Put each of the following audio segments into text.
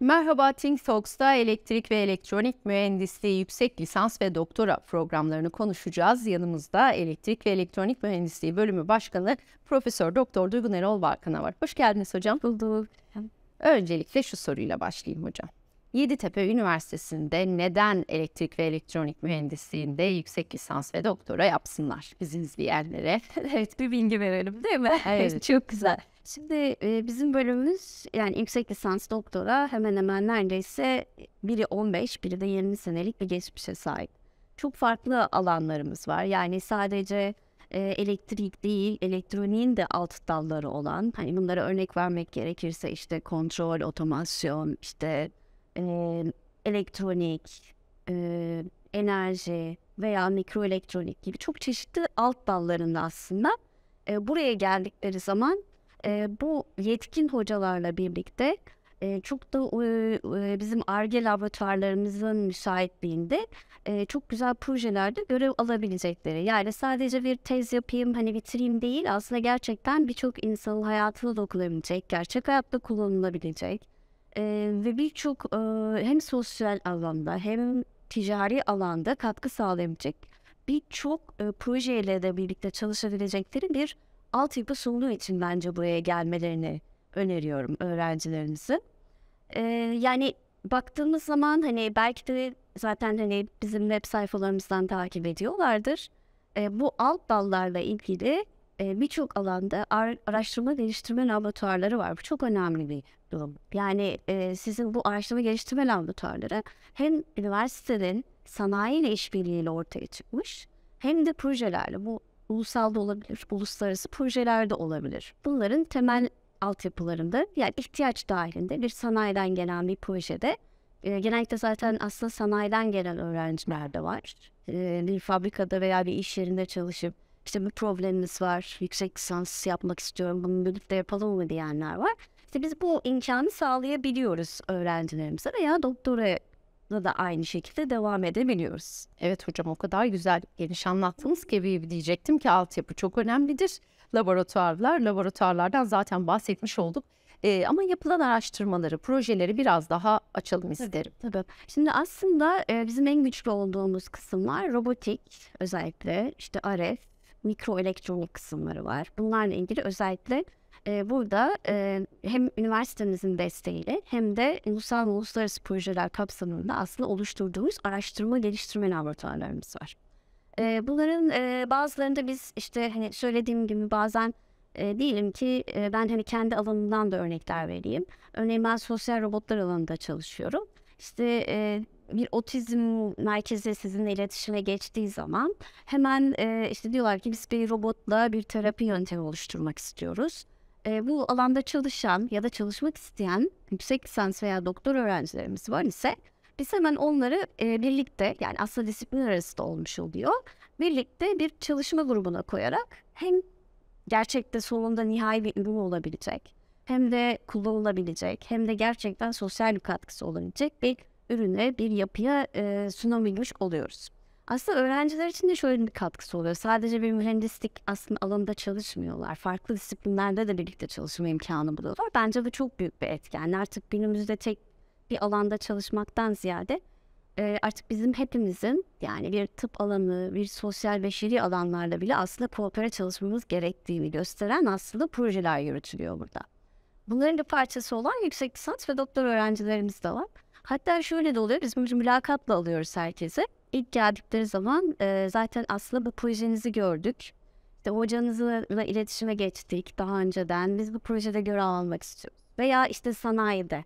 Merhaba Think Talks'ta elektrik ve elektronik mühendisliği yüksek lisans ve doktora programlarını konuşacağız. Yanımızda elektrik ve elektronik mühendisliği bölümü başkanı Profesör Doktor Duygu Nerol Barkan'a var. Hoş geldiniz hocam. Bulduk. Öncelikle şu soruyla başlayayım hocam. Yeditepe Üniversitesi'nde neden elektrik ve elektronik mühendisliğinde yüksek lisans ve doktora yapsınlar biz izleyenlere? evet bir bilgi verelim değil mi? Evet. Çok güzel. Şimdi e, bizim bölümümüz yani yüksek lisans doktora hemen hemen neredeyse e, biri 15, biri de 20 senelik bir geçmişe sahip. Çok farklı alanlarımız var. Yani sadece e, elektrik değil, elektroniğin de alt dalları olan, hani bunlara örnek vermek gerekirse işte kontrol, otomasyon, işte e, elektronik, e, enerji veya mikroelektronik gibi çok çeşitli alt dallarında aslında e, buraya geldikleri zaman e, bu yetkin hocalarla birlikte e, çok da e, bizim ARGE laboratuvarlarımızın müsaitliğinde e, çok güzel projelerde görev alabilecekleri. Yani sadece bir tez yapayım hani bitireyim değil aslında gerçekten birçok insanın hayatına dokunabilecek, gerçek hayatta kullanılabilecek e, ve birçok e, hem sosyal alanda hem ticari alanda katkı sağlayabilecek birçok e, projeyle de birlikte çalışabilecekleri bir altyapı sunduğu için bence buraya gelmelerini öneriyorum öğrencilerimizin. Ee, yani baktığımız zaman hani belki de zaten hani bizim web sayfalarımızdan takip ediyorlardır. Ee, bu alt dallarla ilgili e, birçok alanda ar- araştırma geliştirme laboratuvarları var. Bu çok önemli bir durum. Yani e, sizin bu araştırma geliştirme laboratuvarları hem üniversitenin sanayi ile işbirliğiyle ortaya çıkmış hem de projelerle bu ulusal da olabilir, uluslararası projelerde olabilir. Bunların temel altyapılarında yani ihtiyaç dahilinde bir sanayiden gelen bir projede e, genellikle zaten aslında sanayiden gelen öğrenciler de var. E, bir fabrikada veya bir iş yerinde çalışıp işte bir problemimiz var, yüksek lisans yapmak istiyorum, bunu birlikte yapalım mı diyenler var. İşte biz bu imkanı sağlayabiliyoruz öğrencilerimize veya doktora da da aynı şekilde devam edebiliyoruz. Evet hocam o kadar güzel geniş anlattınız ki bir diyecektim ki altyapı çok önemlidir. Laboratuvarlar, laboratuvarlardan zaten bahsetmiş olduk. Ee, ama yapılan araştırmaları, projeleri biraz daha açalım isterim. Tabii. tabii. Şimdi aslında e, bizim en güçlü olduğumuz kısımlar robotik özellikle işte RF, mikroelektronik kısımları var. Bunlarla ilgili özellikle e, burada e, hem üniversitemizin desteğiyle hem de ulusal ve uluslararası projeler kapsamında aslında oluşturduğumuz araştırma geliştirme laboratuvarlarımız var. E, bunların e, bazılarında biz işte hani söylediğim gibi bazen e, diyelim ki e, ben hani kendi alanımdan da örnekler vereyim. Örneğin ben sosyal robotlar alanında çalışıyorum. İşte e, bir otizm merkezi sizinle iletişime geçtiği zaman hemen e, işte diyorlar ki biz bir robotla bir terapi yöntemi oluşturmak istiyoruz e, bu alanda çalışan ya da çalışmak isteyen yüksek lisans veya doktor öğrencilerimiz var ise biz hemen onları e, birlikte yani aslında disiplin arası da olmuş oluyor. Birlikte bir çalışma grubuna koyarak hem gerçekte sonunda nihai bir ürün olabilecek hem de kullanılabilecek hem de gerçekten sosyal bir katkısı olabilecek bir ürüne, bir yapıya e, sunabilmiş oluyoruz. Aslında öğrenciler için de şöyle bir katkısı oluyor. Sadece bir mühendislik aslında alanında çalışmıyorlar. Farklı disiplinlerde de birlikte çalışma imkanı buluyorlar. Bence bu çok büyük bir etken. Yani artık günümüzde tek bir alanda çalışmaktan ziyade e, artık bizim hepimizin yani bir tıp alanı, bir sosyal beşeri alanlarla bile aslında kooperatif çalışmamız gerektiğini gösteren aslında projeler yürütülüyor burada. Bunların bir parçası olan yüksek lisans ve doktor öğrencilerimiz de var. Hatta şöyle de oluyor, biz mülakatla alıyoruz herkese ilk geldikleri zaman e, zaten aslında bu projenizi gördük. İşte hocanızla iletişime geçtik daha önceden. Biz bu projede görev almak istiyoruz. Veya işte sanayide.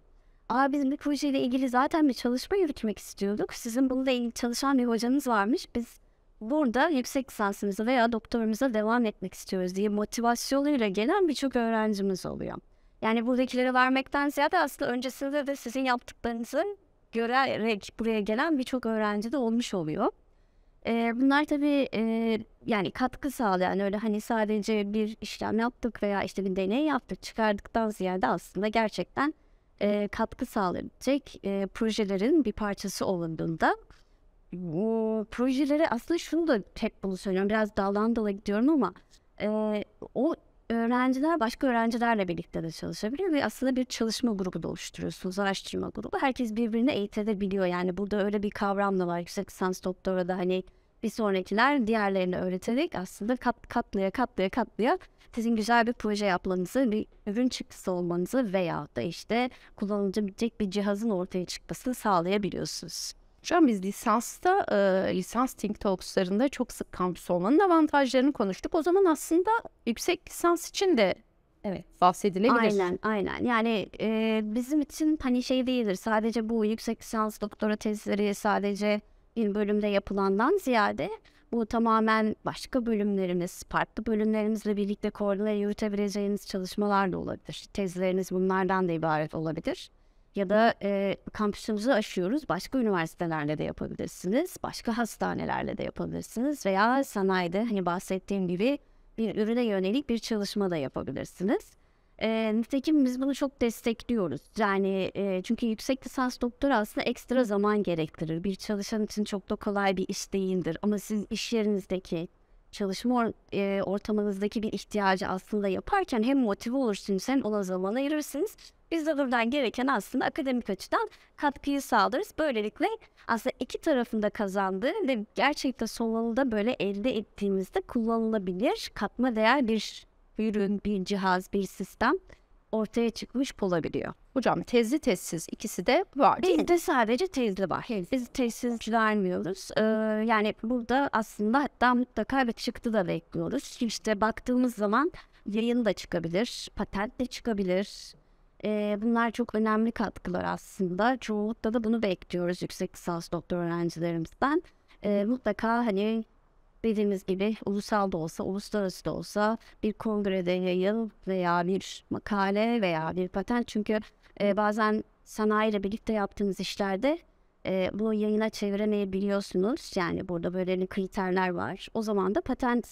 Aa biz bir projeyle ilgili zaten bir çalışma yürütmek istiyorduk. Sizin bununla ilgili çalışan bir hocanız varmış. Biz burada yüksek lisansımıza veya doktorumuza devam etmek istiyoruz diye motivasyonuyla gelen birçok öğrencimiz oluyor. Yani buradakilere vermekten ziyade aslında öncesinde de sizin yaptıklarınızın görerek buraya gelen birçok öğrenci de olmuş oluyor. E, bunlar tabii e, yani katkı sağlayan öyle hani sadece bir işlem yaptık veya işte bir deney yaptık çıkardıktan ziyade aslında gerçekten e, katkı sağlayacak e, projelerin bir parçası olunduğunda bu projelere aslında şunu da hep bunu söylüyorum biraz daldan dala gidiyorum ama e, o öğrenciler başka öğrencilerle birlikte de çalışabiliyor ve aslında bir çalışma grubu da oluşturuyorsunuz, araştırma grubu. Herkes birbirini eğitebiliyor yani burada öyle bir kavram da var. Yüksek lisans doktora da hani bir sonrakiler diğerlerini öğreterek aslında kat, katlaya katlaya katlaya sizin güzel bir proje yapmanızı, bir ürün çıktısı olmanızı veya da işte kullanılabilecek bir cihazın ortaya çıkmasını sağlayabiliyorsunuz. Şu an biz lisansta, e, lisans Think Talks'larında çok sık kampüs olmanın avantajlarını konuştuk. O zaman aslında yüksek lisans için de Evet. Bahsedilebilir. Aynen aynen. Yani e, bizim için hani şey değildir. Sadece bu yüksek lisans doktora tezleri sadece bir bölümde yapılandan ziyade bu tamamen başka bölümlerimiz, farklı bölümlerimizle birlikte koordine yürütebileceğiniz çalışmalar da olabilir. Tezleriniz bunlardan da ibaret olabilir ya da e, kampüsümüzü aşıyoruz. Başka üniversitelerle de yapabilirsiniz. Başka hastanelerle de yapabilirsiniz. Veya sanayide hani bahsettiğim gibi bir ürüne yönelik bir çalışma da yapabilirsiniz. E, nitekim biz bunu çok destekliyoruz. Yani e, çünkü yüksek lisans doktora aslında ekstra zaman gerektirir. Bir çalışan için çok da kolay bir iş değildir. Ama siz iş yerinizdeki çalışma or, e, ortamınızdaki bir ihtiyacı aslında yaparken hem motive olursunuz hem ona zaman ayırırsınız biz de buradan gereken aslında akademik açıdan katkıyı sağlarız. Böylelikle aslında iki tarafında kazandığı ve gerçekten sonunda böyle elde ettiğimizde kullanılabilir katma değer bir ürün, bir cihaz, bir sistem ortaya çıkmış olabiliyor. Hocam tezli tezsiz ikisi de var. Bizde sadece tezli var. Evet. Biz tezsiz vermiyoruz. Ee, yani burada aslında hatta mutlaka bir çıktı da bekliyoruz. İşte baktığımız zaman yayın da çıkabilir, patent de çıkabilir. E, bunlar çok önemli katkılar aslında. Çoğunlukla da bunu bekliyoruz yüksek lisans doktor öğrencilerimizden. E, mutlaka hani dediğimiz gibi ulusal da olsa, uluslararası da olsa bir kongrede yayın veya bir makale veya bir patent. Çünkü e, bazen sanayiyle birlikte yaptığımız işlerde e, bunu yayına çeviremeyebiliyorsunuz. Yani burada böyle hani kriterler var. O zaman da patent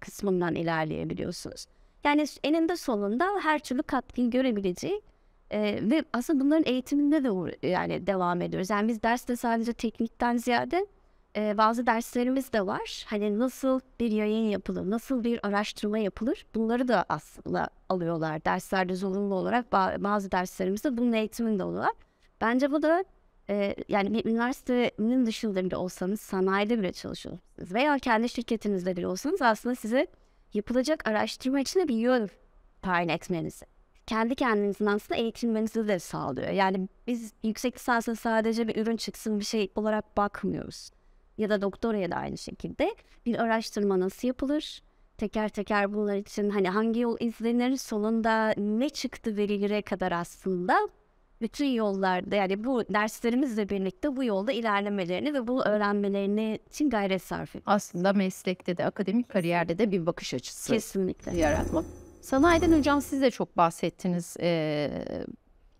kısmından ilerleyebiliyorsunuz. Yani eninde sonunda her türlü katkıyı görebileceği e, ve aslında bunların eğitiminde de yani devam ediyoruz. Yani biz derste sadece teknikten ziyade e, bazı derslerimiz de var. Hani nasıl bir yayın yapılır, nasıl bir araştırma yapılır bunları da aslında alıyorlar. Derslerde zorunlu olarak bazı derslerimizde bunun eğitiminde oluyorlar. Bence bu da e, yani bir üniversitenin dışında bile olsanız sanayide bile çalışıyorsunuz veya kendi şirketinizde bile olsanız aslında size yapılacak araştırma için de bir yön tayin etmenizi, kendi kendinizin aslında eğitilmenizi de sağlıyor. Yani biz yüksek lisansa sadece bir ürün çıksın bir şey olarak bakmıyoruz. Ya da doktora ya da aynı şekilde bir araştırma nasıl yapılır? Teker teker bunlar için hani hangi yol izlenir, sonunda ne çıktı verilere kadar aslında bütün yollarda yani bu derslerimizle birlikte bu yolda ilerlemelerini ve bunu öğrenmelerini için gayret sarf ediyoruz. Aslında meslekte de akademik kariyerde de bir bakış açısı Kesinlikle. yaratmak. Sanayiden hocam siz de çok bahsettiniz. Ee,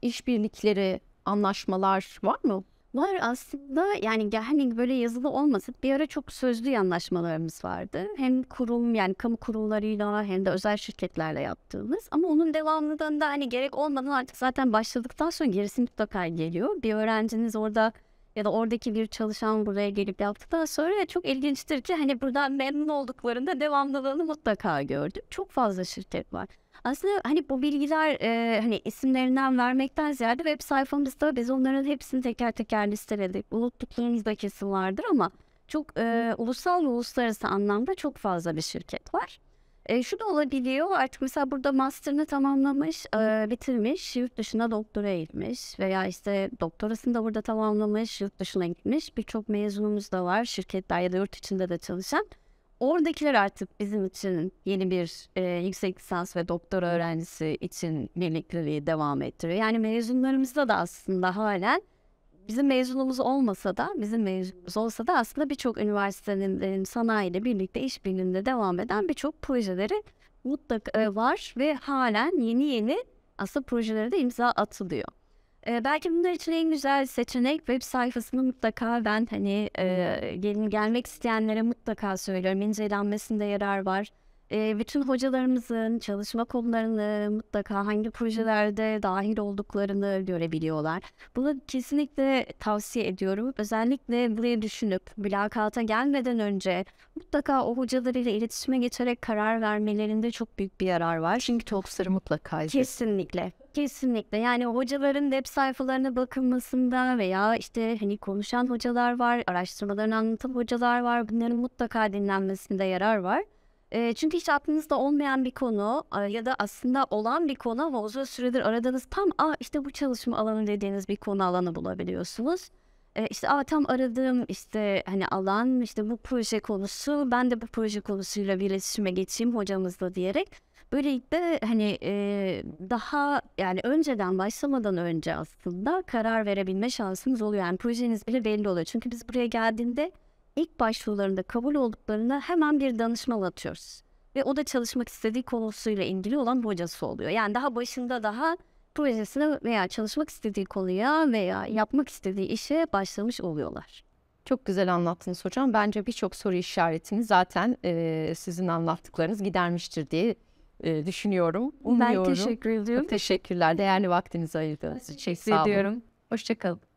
işbirlikleri, anlaşmalar var mı? Var aslında yani hani böyle yazılı olmasın bir ara çok sözlü anlaşmalarımız vardı. Hem kurum yani kamu kurumlarıyla hem de özel şirketlerle yaptığımız ama onun devamlılığında hani gerek olmadan artık zaten başladıktan sonra gerisi mutlaka geliyor. Bir öğrenciniz orada ya da oradaki bir çalışan buraya gelip yaptıktan sonra çok ilginçtir ki hani buradan memnun olduklarında devamlılığını mutlaka gördük. Çok fazla şirket var. Aslında hani bu bilgiler e, hani isimlerinden vermekten ziyade web sayfamızda biz onların hepsini teker teker listeledik. Unuttuklarımız da kesin vardır ama çok e, ulusal ve uluslararası anlamda çok fazla bir şirket var. E, şu da olabiliyor artık mesela burada master'ını tamamlamış, e, bitirmiş, yurt dışına doktora gitmiş veya işte doktorasını da burada tamamlamış, yurt dışına gitmiş. Birçok mezunumuz da var şirketler ya da yurt içinde de çalışan. Oradakiler artık bizim için yeni bir e, yüksek lisans ve doktora öğrencisi için birlikteliği devam ettiriyor. Yani mezunlarımızda da aslında halen bizim mezunumuz olmasa da bizim mezunumuz olsa da aslında birçok üniversitenin e, sanayiyle birlikte işbirliğinde devam eden birçok projeleri mutlaka e, var ve halen yeni yeni aslında projelere de imza atılıyor. E, belki bunlar için en güzel seçenek web sayfasını mutlaka ben hani e, hmm. gelin gelmek isteyenlere mutlaka söylüyorum. İncelenmesinde yarar var e, bütün hocalarımızın çalışma konularını mutlaka hangi projelerde dahil olduklarını görebiliyorlar. Bunu kesinlikle tavsiye ediyorum. Özellikle burayı düşünüp mülakata gelmeden önce mutlaka o hocalarıyla iletişime geçerek karar vermelerinde çok büyük bir yarar var. Çünkü TOEFL'ları mutlaka izle. Kesinlikle. Kesinlikle yani hocaların web sayfalarına bakılmasında veya işte hani konuşan hocalar var, araştırmalarını anlatan hocalar var. Bunların mutlaka dinlenmesinde yarar var çünkü hiç aklınızda olmayan bir konu ya da aslında olan bir konu ama uzun süredir aradığınız tam a işte bu çalışma alanı dediğiniz bir konu alanı bulabiliyorsunuz. İşte a tam aradığım işte hani alan işte bu proje konusu ben de bu proje konusuyla bir iletişime geçeyim hocamızla diyerek böylelikle hani daha yani önceden başlamadan önce aslında karar verebilme şansımız oluyor. Yani projeniz bile belli oluyor. Çünkü biz buraya geldiğinde ilk başvurularında kabul olduklarında hemen bir danışma atıyoruz. Ve o da çalışmak istediği konusuyla ilgili olan hocası oluyor. Yani daha başında daha projesine veya çalışmak istediği konuya veya yapmak istediği işe başlamış oluyorlar. Çok güzel anlattınız hocam. Bence birçok soru işaretini zaten e, sizin anlattıklarınız gidermiştir diye e, düşünüyorum. Umuyorum. Ben teşekkür ediyorum. Çok teşekkürler. Değerli vaktinizi ayırdığınız için. Teşekkür ediyorum. Hoşçakalın.